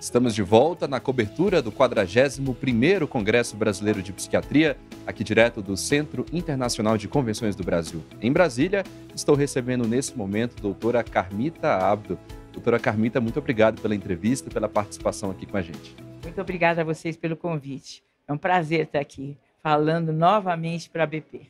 Estamos de volta na cobertura do 41º Congresso Brasileiro de Psiquiatria, aqui direto do Centro Internacional de Convenções do Brasil. Em Brasília, estou recebendo nesse momento a doutora Carmita Abdo. Doutora Carmita, muito obrigado pela entrevista e pela participação aqui com a gente. Muito obrigada a vocês pelo convite. É um prazer estar aqui falando novamente para a BP.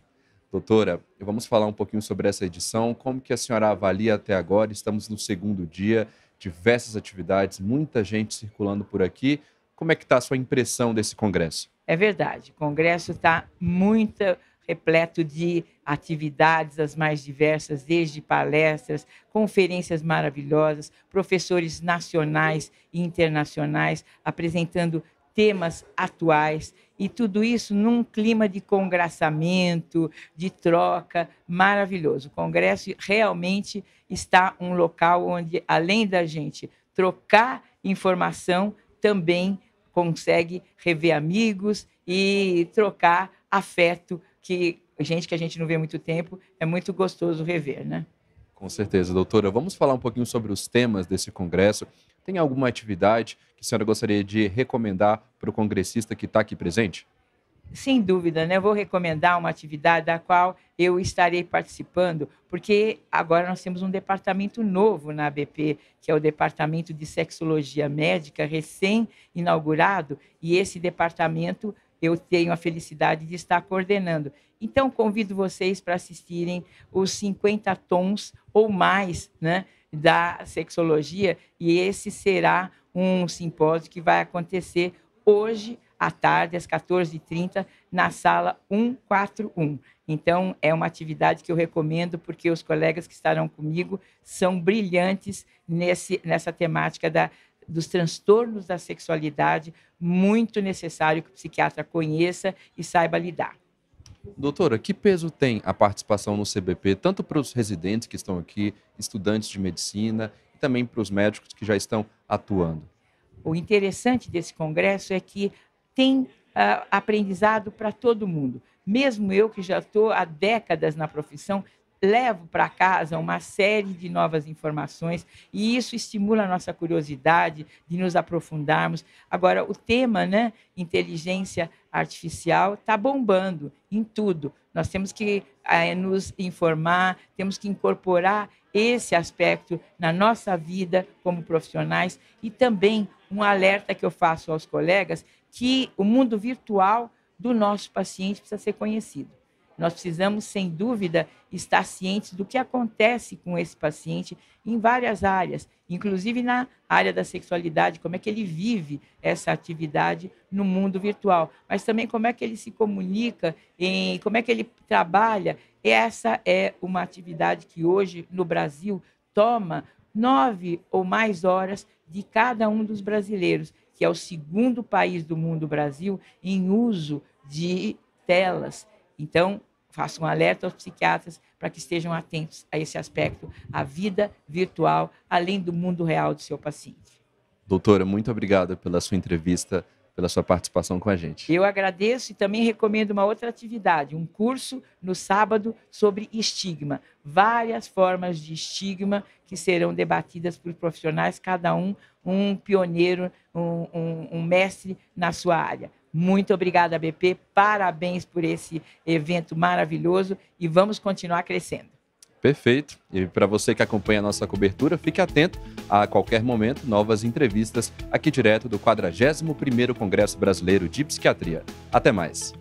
Doutora, vamos falar um pouquinho sobre essa edição, como que a senhora avalia até agora? Estamos no segundo dia diversas atividades, muita gente circulando por aqui. Como é que está a sua impressão desse congresso? É verdade, o congresso está muito repleto de atividades as mais diversas, desde palestras, conferências maravilhosas, professores nacionais e internacionais apresentando temas atuais e tudo isso num clima de congraçamento, de troca maravilhoso. O Congresso realmente está um local onde, além da gente trocar informação, também consegue rever amigos e trocar afeto, que gente que a gente não vê há muito tempo, é muito gostoso rever, né? Com certeza, doutora. Vamos falar um pouquinho sobre os temas desse congresso. Tem alguma atividade que a senhora gostaria de recomendar para o congressista que está aqui presente? Sem dúvida, né? Eu vou recomendar uma atividade da qual eu estarei participando, porque agora nós temos um departamento novo na ABP, que é o Departamento de Sexologia Médica, recém-inaugurado, e esse departamento eu tenho a felicidade de estar coordenando. Então, convido vocês para assistirem os 50 tons ou mais, né? da sexologia, e esse será um simpósio que vai acontecer hoje à tarde, às 14h30, na sala 141. Então, é uma atividade que eu recomendo, porque os colegas que estarão comigo são brilhantes nesse, nessa temática da, dos transtornos da sexualidade, muito necessário que o psiquiatra conheça e saiba lidar. Doutora, que peso tem a participação no CBP, tanto para os residentes que estão aqui, estudantes de medicina, e também para os médicos que já estão atuando? O interessante desse congresso é que tem uh, aprendizado para todo mundo. Mesmo eu, que já estou há décadas na profissão, levo para casa uma série de novas informações e isso estimula a nossa curiosidade de nos aprofundarmos. Agora, o tema, né, inteligência artificial está bombando em tudo. Nós temos que é, nos informar, temos que incorporar esse aspecto na nossa vida como profissionais e também um alerta que eu faço aos colegas que o mundo virtual do nosso paciente precisa ser conhecido. Nós precisamos, sem dúvida, estar cientes do que acontece com esse paciente em várias áreas, inclusive na área da sexualidade, como é que ele vive essa atividade no mundo virtual, mas também como é que ele se comunica, em, como é que ele trabalha. Essa é uma atividade que hoje no Brasil toma nove ou mais horas de cada um dos brasileiros, que é o segundo país do mundo, Brasil, em uso de telas. Então, faço um alerta aos psiquiatras para que estejam atentos a esse aspecto, a vida virtual, além do mundo real do seu paciente. Doutora, muito obrigada pela sua entrevista, pela sua participação com a gente. Eu agradeço e também recomendo uma outra atividade, um curso no sábado sobre estigma. Várias formas de estigma que serão debatidas por profissionais, cada um um pioneiro, um, um, um mestre na sua área. Muito obrigada, BP. Parabéns por esse evento maravilhoso e vamos continuar crescendo. Perfeito. E para você que acompanha a nossa cobertura, fique atento a qualquer momento novas entrevistas aqui direto do 41º Congresso Brasileiro de Psiquiatria. Até mais.